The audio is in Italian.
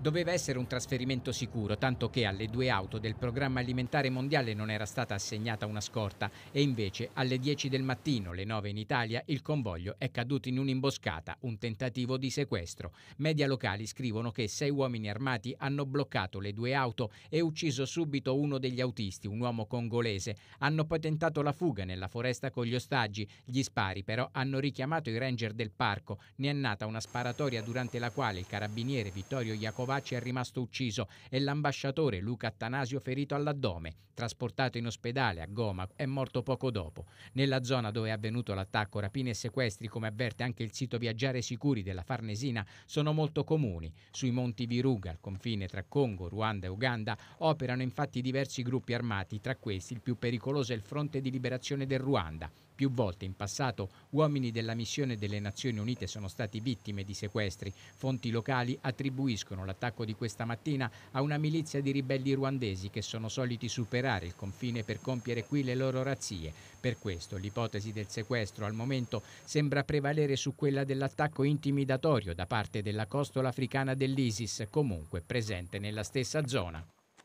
Doveva essere un trasferimento sicuro, tanto che alle due auto del programma alimentare mondiale non era stata assegnata una scorta e invece alle 10 del mattino, le 9 in Italia, il convoglio è caduto in un'imboscata, un tentativo di sequestro. Media locali scrivono che sei uomini armati hanno bloccato le due auto e ucciso subito uno degli autisti, un uomo congolese. Hanno poi tentato la fuga nella foresta con gli ostaggi. Gli spari però hanno richiamato i ranger del parco. Ne è nata una sparatoria durante la quale il carabiniere Vittorio Iacovacci Covaci è rimasto ucciso e l'ambasciatore Luca Attanasio ferito all'addome. Trasportato in ospedale a Goma è morto poco dopo. Nella zona dove è avvenuto l'attacco, rapine e sequestri, come avverte anche il sito Viaggiare Sicuri della Farnesina, sono molto comuni. Sui monti Viruga, al confine tra Congo, Ruanda e Uganda, operano infatti diversi gruppi armati, tra questi il più pericoloso è il Fronte di Liberazione del Ruanda. Più volte in passato uomini della missione delle Nazioni Unite sono stati vittime di sequestri. Fonti locali attribuiscono l'attività l'attacco di questa mattina a una milizia di ribelli ruandesi che sono soliti superare il confine per compiere qui le loro razzie. Per questo l'ipotesi del sequestro al momento sembra prevalere su quella dell'attacco intimidatorio da parte della costola africana dell'ISIS, comunque presente nella stessa zona.